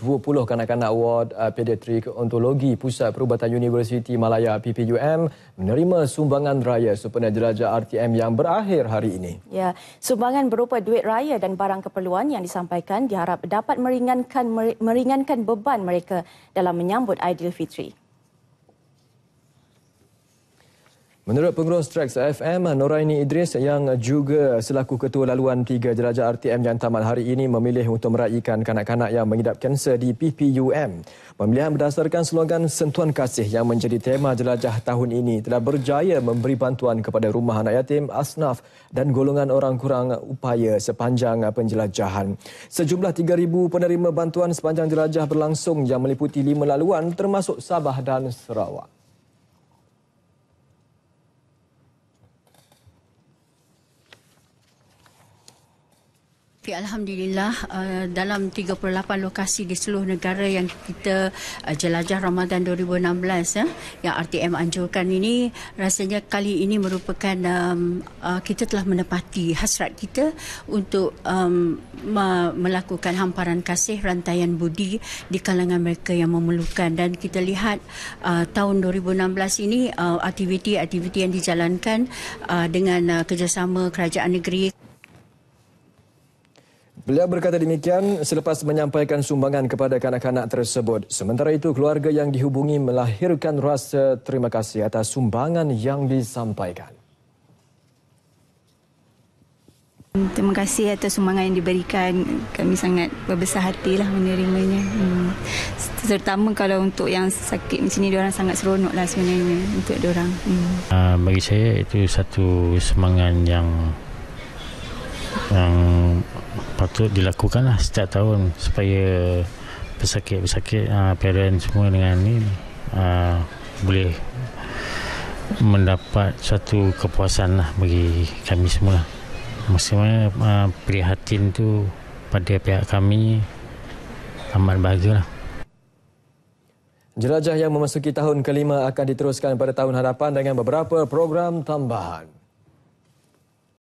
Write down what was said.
20 kanak-kanak ward uh, pediatrik ontologi Pusat Perubatan Universiti Malaya PPUM menerima sumbangan raya sempena jelajah RTM yang berakhir hari ini. Ya, sumbangan berupa duit raya dan barang keperluan yang disampaikan diharap dapat meringankan meringankan beban mereka dalam menyambut Aidilfitri. Menurut pengurus Trax FM, Noraini Idris yang juga selaku ketua laluan tiga jelajah RTM yang tamat hari ini memilih untuk meraihkan kanak-kanak yang mengidap kanser di PPUM. Pemilihan berdasarkan slogan sentuhan Kasih yang menjadi tema jelajah tahun ini telah berjaya memberi bantuan kepada rumah anak yatim, asnaf dan golongan orang kurang upaya sepanjang penjelajahan. Sejumlah 3,000 penerima bantuan sepanjang jelajah berlangsung yang meliputi lima laluan termasuk Sabah dan Sarawak. Okay, Alhamdulillah uh, dalam 38 lokasi di seluruh negara yang kita uh, jelajah Ramadan 2016 uh, eh, yang RTM anjurkan ini rasanya kali ini merupakan um, uh, kita telah menepati hasrat kita untuk um, melakukan hamparan kasih rantaian budi di kalangan mereka yang memerlukan dan kita lihat uh, tahun 2016 ini uh, aktiviti-aktiviti yang dijalankan uh, dengan uh, kerjasama kerajaan negeri Beliau berkata demikian selepas menyampaikan sumbangan kepada kanak-kanak tersebut. Sementara itu, keluarga yang dihubungi melahirkan rasa terima kasih atas sumbangan yang disampaikan. Terima kasih atas sumbangan yang diberikan. Kami sangat berbesar lah menerimanya. Hmm. Terutama kalau untuk yang sakit macam ni, diorang sangat seronok lah sebenarnya untuk diorang. Hmm. Uh, bagi saya, itu satu semangat yang yang patut dilakukan lah setiap tahun supaya pesakit-pesakit uh, parent semua dengan ni uh, boleh mendapat satu kepuasan lah bagi kami semua lah. maksudnya uh, prihatin tu pada pihak kami amat bahagia lah Jelajah yang memasuki tahun kelima akan diteruskan pada tahun hadapan dengan beberapa program tambahan.